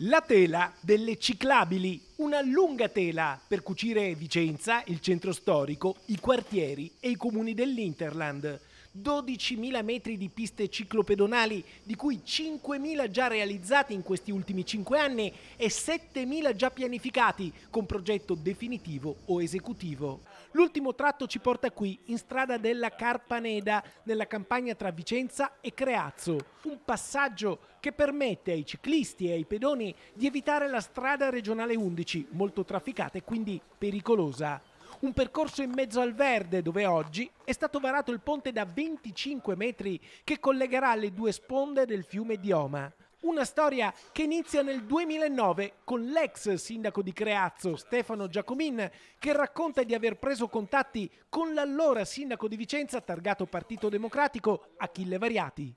La tela delle ciclabili, una lunga tela per cucire Vicenza, il centro storico, i quartieri e i comuni dell'Interland. 12.000 metri di piste ciclopedonali, di cui 5.000 già realizzati in questi ultimi 5 anni e 7.000 già pianificati con progetto definitivo o esecutivo. L'ultimo tratto ci porta qui, in strada della Carpaneda, nella campagna tra Vicenza e Creazzo. Un passaggio che permette ai ciclisti e ai pedoni di evitare la strada regionale 11, molto trafficata e quindi pericolosa un percorso in mezzo al verde dove oggi è stato varato il ponte da 25 metri che collegherà le due sponde del fiume Dioma. Una storia che inizia nel 2009 con l'ex sindaco di Creazzo, Stefano Giacomin, che racconta di aver preso contatti con l'allora sindaco di Vicenza, targato Partito Democratico, Achille Variati.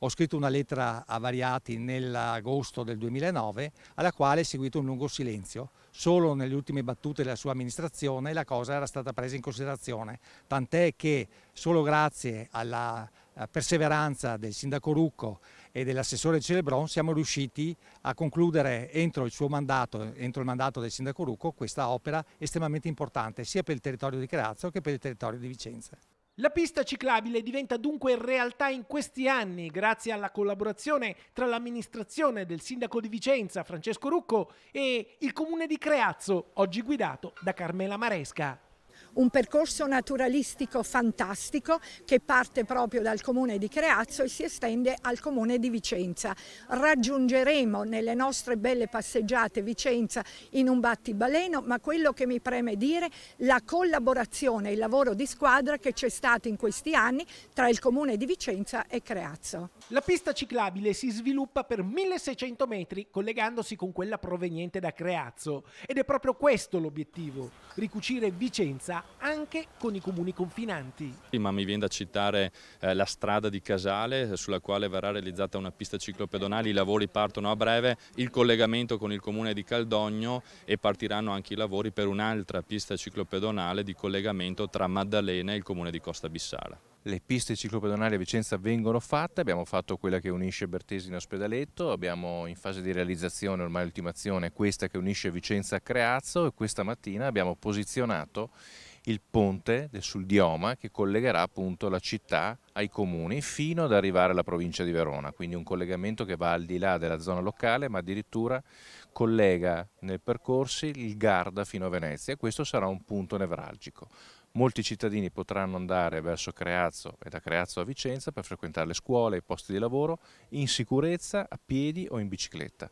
Ho scritto una lettera a Variati nell'agosto del 2009 alla quale è seguito un lungo silenzio. Solo nelle ultime battute della sua amministrazione la cosa era stata presa in considerazione, tant'è che solo grazie alla eh, perseveranza del sindaco Rucco e dell'assessore Celebron siamo riusciti a concludere entro il suo mandato, entro il mandato del sindaco Rucco, questa opera estremamente importante sia per il territorio di Creazzo che per il territorio di Vicenza. La pista ciclabile diventa dunque realtà in questi anni grazie alla collaborazione tra l'amministrazione del sindaco di Vicenza Francesco Rucco e il comune di Creazzo, oggi guidato da Carmela Maresca un percorso naturalistico fantastico che parte proprio dal comune di Creazzo e si estende al comune di Vicenza. Raggiungeremo nelle nostre belle passeggiate Vicenza in un battibaleno, ma quello che mi preme dire è la collaborazione e il lavoro di squadra che c'è stato in questi anni tra il comune di Vicenza e Creazzo. La pista ciclabile si sviluppa per 1600 metri collegandosi con quella proveniente da Creazzo ed è proprio questo l'obiettivo, ricucire Vicenza anche con i comuni confinanti. Prima mi viene da citare eh, la strada di Casale eh, sulla quale verrà realizzata una pista ciclopedonale, i lavori partono a breve, il collegamento con il comune di Caldogno e partiranno anche i lavori per un'altra pista ciclopedonale di collegamento tra Maddalena e il comune di Costa Bissara. Le piste ciclopedonali a Vicenza vengono fatte, abbiamo fatto quella che unisce Bertesi in ospedaletto, abbiamo in fase di realizzazione, ormai ultimazione, questa che unisce Vicenza a Creazzo e questa mattina abbiamo posizionato il ponte sul Dioma che collegherà appunto la città ai comuni fino ad arrivare alla provincia di Verona, quindi un collegamento che va al di là della zona locale ma addirittura collega nel percorso il Garda fino a Venezia e questo sarà un punto nevralgico. Molti cittadini potranno andare verso Creazzo e da Creazzo a Vicenza per frequentare le scuole e i posti di lavoro in sicurezza, a piedi o in bicicletta.